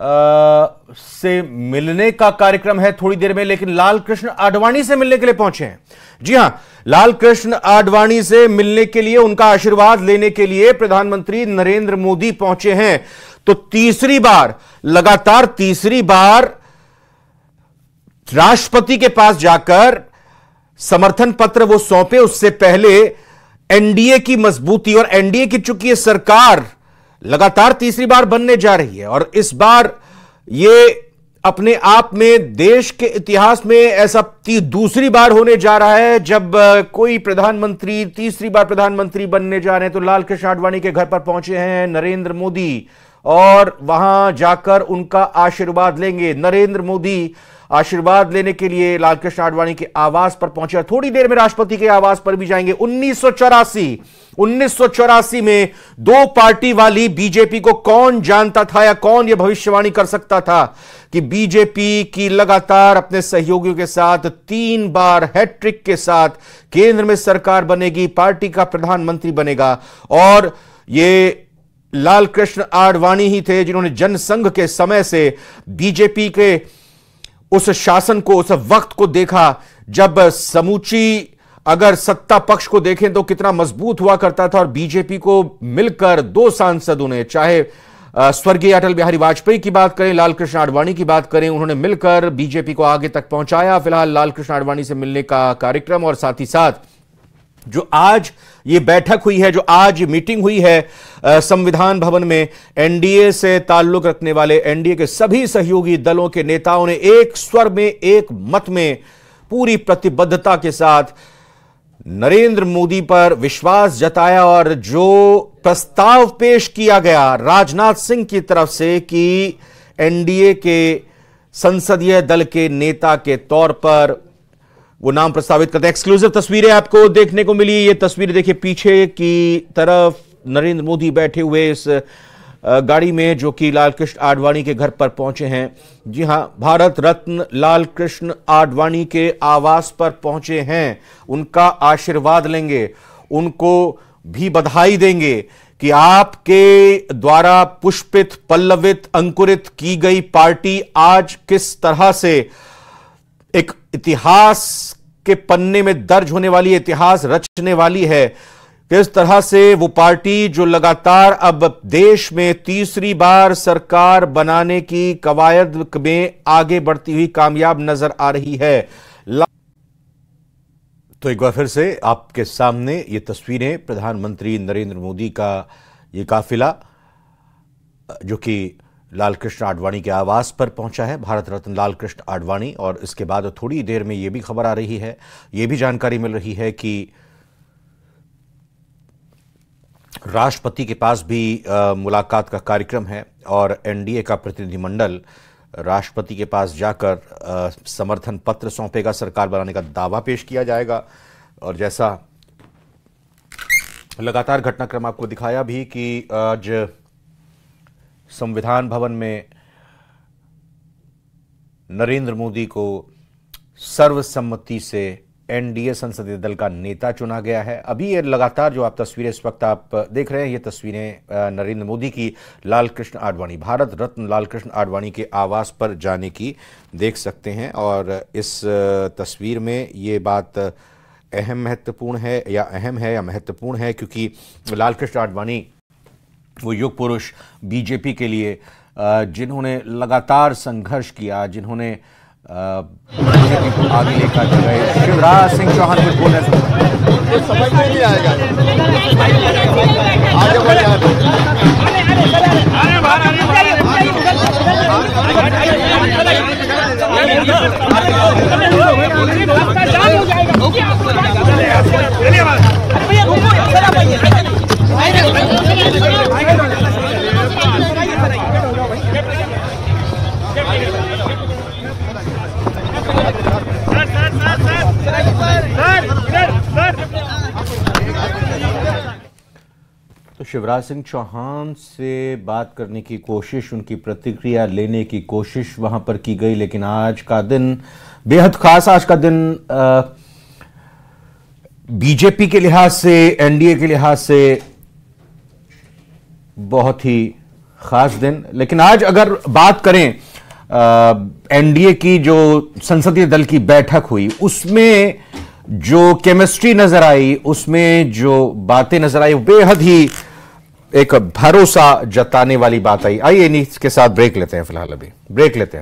से मिलने का कार्यक्रम है थोड़ी देर में लेकिन लाल कृष्ण आडवाणी से मिलने के लिए पहुंचे हैं जी हां लाल कृष्ण आडवाणी से मिलने के लिए उनका आशीर्वाद लेने के लिए प्रधानमंत्री नरेंद्र मोदी पहुंचे हैं तो तीसरी बार लगातार तीसरी बार राष्ट्रपति के पास जाकर समर्थन पत्र वो सौंपे उससे पहले एनडीए की मजबूती और एनडीए की चूंकि सरकार लगातार तीसरी बार बनने जा रही है और इस बार ये अपने आप में देश के इतिहास में ऐसा दूसरी बार होने जा रहा है जब कोई प्रधानमंत्री तीसरी बार प्रधानमंत्री बनने जा रहे हैं तो लाल कृष्ण आडवाणी के घर पर पहुंचे हैं नरेंद्र मोदी और वहां जाकर उनका आशीर्वाद लेंगे नरेंद्र मोदी आशीर्वाद लेने के लिए लालकृष्ण आडवाणी के आवास पर पहुंचे और थोड़ी देर में राष्ट्रपति के आवास पर भी जाएंगे उन्नीस उन्नीस में दो पार्टी वाली बीजेपी को कौन जानता था या कौन यह भविष्यवाणी कर सकता था कि बीजेपी की लगातार अपने सहयोगियों के साथ तीन बार हैट्रिक के साथ केंद्र में सरकार बनेगी पार्टी का प्रधानमंत्री बनेगा और ये लालकृष्ण आडवाणी ही थे जिन्होंने जनसंघ के समय से बीजेपी के उस शासन को उस वक्त को देखा जब समूची अगर सत्ता पक्ष को देखें तो कितना मजबूत हुआ करता था और बीजेपी को मिलकर दो सांसदों ने चाहे स्वर्गीय अटल बिहारी वाजपेयी की बात करें लालकृष्ण आडवाणी की बात करें उन्होंने मिलकर बीजेपी को आगे तक पहुंचाया फिलहाल लालकृष्ण आडवाणी से मिलने का कार्यक्रम और साथ ही साथ जो आज ये बैठक हुई है जो आज मीटिंग हुई है संविधान भवन में एनडीए से ताल्लुक रखने वाले एनडीए के सभी सहयोगी दलों के नेताओं ने एक स्वर में एक मत में पूरी प्रतिबद्धता के साथ नरेंद्र मोदी पर विश्वास जताया और जो प्रस्ताव पेश किया गया राजनाथ सिंह की तरफ से कि एनडीए के संसदीय दल के नेता के तौर पर वो नाम प्रस्तावित करते हैं एक्सक्लूसिव तस्वीरें आपको देखने को मिली ये तस्वीरें देखिए पीछे की तरफ नरेंद्र मोदी बैठे हुए इस गाड़ी में जो कि लाल कृष्ण आडवाणी के घर पर पहुंचे हैं जी हां भारत रत्न लाल कृष्ण आडवाणी के आवास पर पहुंचे हैं उनका आशीर्वाद लेंगे उनको भी बधाई देंगे कि आपके द्वारा पुष्पित पल्लवित अंकुरित की गई पार्टी आज किस तरह से एक इतिहास के पन्ने में दर्ज होने वाली इतिहास रचने वाली है किस तरह से वो पार्टी जो लगातार अब देश में तीसरी बार सरकार बनाने की कवायद में आगे बढ़ती हुई कामयाब नजर आ रही है तो एक बार फिर से आपके सामने ये तस्वीरें प्रधानमंत्री नरेंद्र मोदी का ये काफिला जो कि लालकृष्ण आडवाणी के आवास पर पहुंचा है भारत रत्न लालकृष्ण आडवाणी और इसके बाद थोड़ी देर में यह भी खबर आ रही है ये भी जानकारी मिल रही है कि राष्ट्रपति के पास भी आ, मुलाकात का कार्यक्रम है और एनडीए का प्रतिनिधिमंडल राष्ट्रपति के पास जाकर आ, समर्थन पत्र सौंपेगा सरकार बनाने का दावा पेश किया जाएगा और जैसा लगातार घटनाक्रम आपको दिखाया भी कि आज संविधान भवन में नरेंद्र मोदी को सर्वसम्मति से एनडीए संसदीय दल का नेता चुना गया है अभी ये लगातार जो आप तस्वीरें इस वक्त आप देख रहे हैं ये तस्वीरें नरेंद्र मोदी की लालकृष्ण आडवाणी भारत रत्न लालकृष्ण आडवाणी के आवास पर जाने की देख सकते हैं और इस तस्वीर में ये बात अहम महत्वपूर्ण है या अहम है या महत्वपूर्ण है क्योंकि लालकृष्ण आडवाणी वो युग पुरुष बीजेपी के लिए जिन्होंने लगातार संघर्ष किया जिन्होंने बीजेपी को आगे लेकर के गए शिवराज सिंह चौहान कुछ बोलने आएगा शिवराज सिंह चौहान से बात करने की कोशिश उनकी प्रतिक्रिया लेने की कोशिश वहां पर की गई लेकिन आज का दिन बेहद खास आज का दिन बीजेपी के लिहाज से एनडीए के लिहाज से बहुत ही खास दिन लेकिन आज अगर बात करें एनडीए की जो संसदीय दल की बैठक हुई उसमें जो केमिस्ट्री नजर आई उसमें जो बातें नजर आई बेहद ही एक भरोसा जताने वाली बात आई आइए इन्हीं के साथ ब्रेक लेते हैं फिलहाल अभी ब्रेक लेते हैं